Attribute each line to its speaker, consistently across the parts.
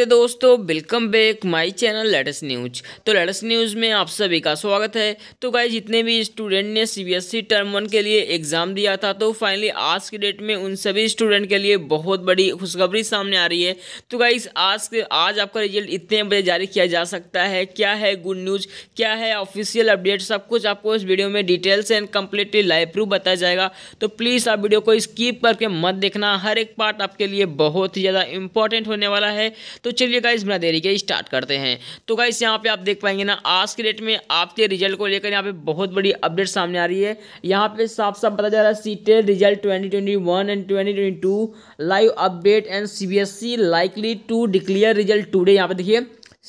Speaker 1: नमस्ते दोस्तों welcome back my channel latest news तो लेटेस्ट न्यूज में आप सभी का स्वागत है तो गाइज जितने भी स्टूडेंट ने सीबीएसई टर्म वन के लिए एग्जाम दिया था तो फाइनली आज के डेट में उन सभी स्टूडेंट के लिए बहुत बड़ी खुशखबरी सामने आ रही है तो गाइज आज आज आपका रिजल्ट इतने बजे जारी किया जा सकता है क्या है गुड न्यूज क्या है ऑफिशियल अपडेट सब कुछ आपको इस वीडियो में details and completely live proof बताया जाएगा तो प्लीज़ आप वीडियो को स्कीप करके मत देखना हर एक पार्ट आपके लिए बहुत ही ज़्यादा इंपॉर्टेंट होने वाला है है तो तो चलिए गाइस बिना देरी के स्टार्ट करते हैं तो गाइस यहाँ पे आप देख पाएंगे ना आज के डेट में आपके रिजल्ट को लेकर यहाँ पे बहुत बड़ी अपडेट सामने आ रही है यहाँ पे साफ साफ बताया जा रहा है CTET result twenty twenty one and twenty twenty two live update and C B S E likely to declare result today यहाँ पे देखिए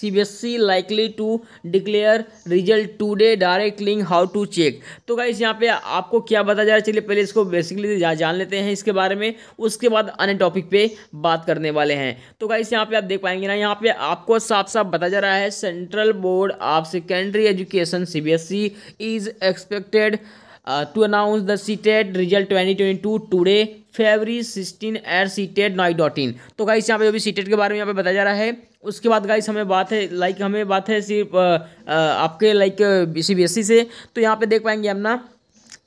Speaker 1: C likely to declare result day direct link how to check तो guys यहाँ पे आपको क्या बताया जा रहा है चलिए पहले इसको बेसिकली जान लेते हैं इसके बारे में उसके बाद अन्य टॉपिक पे बात करने वाले हैं तो गाइस यहाँ पे आप देख पाएंगे ना यहाँ पे आपको साफ साफ बताया जा रहा है central board of secondary education C is expected announce the CTET result twenty twenty two today February sixteen at CTET nic dot in तो गाइस यहाँ पे जो भी सीटेड के बारे में यहाँ पे बताया जा रहा है उसके बाद गाइस हमें बात है लाइक हमें बात है सिर्फ uh, uh, आपके like C B S C से तो यहाँ पे देख पाएंगे हम ना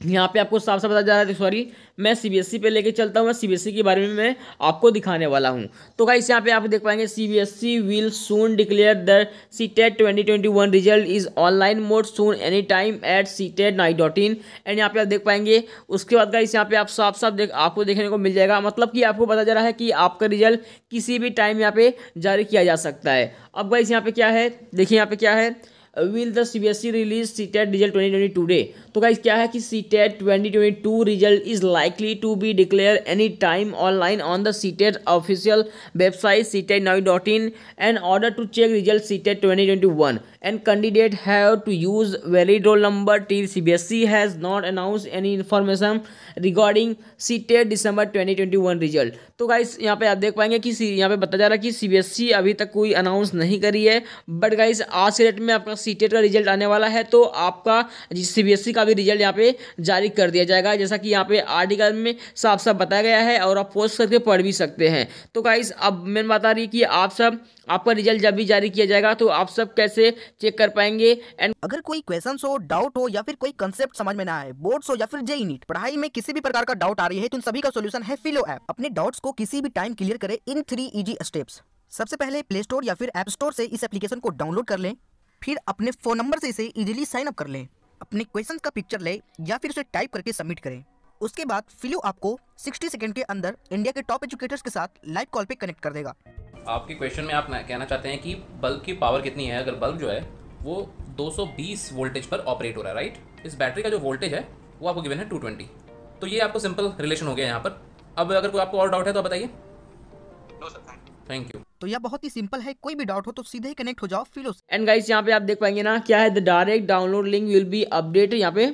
Speaker 1: यहाँ पे आपको साफ साफ बताया जा रहा है सॉरी मैं सी बी एस ई पे लेके चलता हूँ मैं सी बी एस ई के बारे में मैं आपको दिखाने वाला हूँ तो गाइस यहाँ पे आप देख पाएंगे C B S E will soon declare the CTET twenty twenty one result is online mode soon any time at CTET nic dot in and यहाँ पे आप देख पाएंगे उसके बाद गाइस यहाँ पे आप साफ साफ देख आपको देखने को मिल जाएगा मतलब कि आपको पता जा रहा है कि आपका रिजल्ट किसी भी टाइम यहाँ पे जारी किया जा सकता है अब गाइस यहाँ पे क्या है देखिए यहाँ पे क्या है will the C E release CTET result twenty twenty two day तो गाइज क्या है कि CTET twenty twenty two result is likely to be declare any time online on the CTET official website CTET nic dot in and order to check result CTET twenty twenty one candidate to use valid roll number T C B S C has not announce any information regarding CTET December twenty twenty one result तो guys यहाँ पे आप देख पाएंगे कि यहाँ पे बताया जा रहा है कि सी बी एस सी अभी तक कोई अनाउंस नहीं करी है बट गाइस आज के डेट में आपका सी टेट का रिजल्ट आने वाला है तो आपका सी बी एस सी का भी रिजल्ट यहाँ पे जारी कर दिया जाएगा जैसा कि यहाँ पे आर्टिकल में साफ साफ बताया गया है और आप पोस्ट करके पढ़ भी सकते हैं तो गाइस अब मैंने बता रही कि आप सब आपका रिजल्ट जब भी जारी किया जाएगा तो आप सब कैसे चेक कर पाएंगे एंड अगर कोई क्वेश्चन हो डाउट हो या फिर कोई कंसेप्ट समझ में ना आए बोर्ड हो या फिर जेई नीट पढ़ाई में किसी भी प्रकार का डाउट आ रही है तो इन सभी का सोल्यूशन है फिलो ऐप अपने डाउट्स को किसी भी टाइम क्लियर करें इन थ्री इजी स्टेप्स सबसे पहले प्ले स्टोर या फिर ऐप स्टोर से इस एप्लीकेशन को डाउनलोड कर लें फिर अपने फ़ोन नंबर से इसे इजीली साइन अप कर लें अपने क्वेश्चन का पिक्चर लें या फिर उसे टाइप करके सबमिट करें उसके बाद फिलो आपको 60 सेकंड के अंदर इंडिया के टॉप एजुकेटर्स के साथ लाइव कॉल पे कनेक्ट कर देगा आपके क्वेश्चन में आप कहना चाहते हैं कि बल्ब की पावर कितनी है अगर बल्ब जो है वो 220 वोल्टेज पर ऑपरेट हो रहा है राइट इस बैटरी का जो वोल्टेज है वो आपको गिवन है 220 तो ये आपको सिंपल रिलेशन हो गया यहाँ पर अब अगर कोई आपको और डाउट है तो आप बताइए थैंक यू तो यह बहुत ही सिंपल है कोई भी डाउट हो तो सीधे कनेक्ट हो जाओ फिलो एंड गाइस यहाँ पे आप देख पाएंगे ना क्या है the direct download link will be update यहाँ पे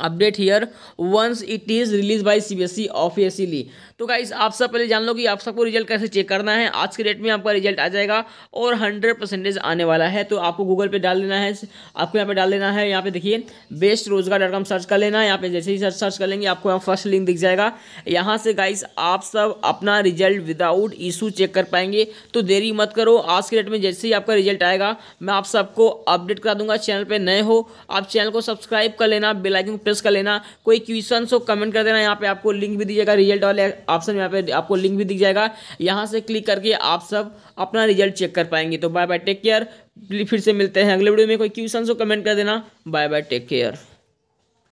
Speaker 1: update here once it is release by CBSE officially तो गाइस आप सब पहले जान लो कि आप सबको रिजल्ट कैसे चेक करना है आज के डेट में आपका रिजल्ट आ जाएगा और हंड्रेड परसेंटेज आने वाला है तो आपको गूगल पे डाल देना है आपको यहाँ पे डाल देना है यहाँ पे देखिए बेस्ट रोजगार डॉट कॉम सर्च कर लेना है यहाँ पे जैसे ही सर्च सर्च कर लेंगे आपको यहाँ फर्स्ट लिंक दिख जाएगा यहाँ से गाइस आप सब अपना रिजल्ट विदाउट इशू चेक कर पाएंगे तो देरी मत करो आज के डेट में जैसे ही आपका रिजल्ट आएगा मैं आप सबको अपडेट करा दूंगा चैनल पर नए हो आप चैनल को सब्सक्राइब कर लेना बेलाइकन प्रेस कर लेना कोई क्वेश्चन हो कमेंट कर देना यहाँ पे आपको लिंक भी दीजिएगा रिजल्ट वाले ऑप्शन यहाँ पे आपको लिंक भी दिख जाएगा यहाँ से क्लिक करके आप सब अपना रिजल्ट चेक कर पाएंगे तो बाय बाय टेक केयर फिर से मिलते हैं अगले वीडियो में कोई क्वेश्चन हो कमेंट कर देना बाय बाय टेक केयर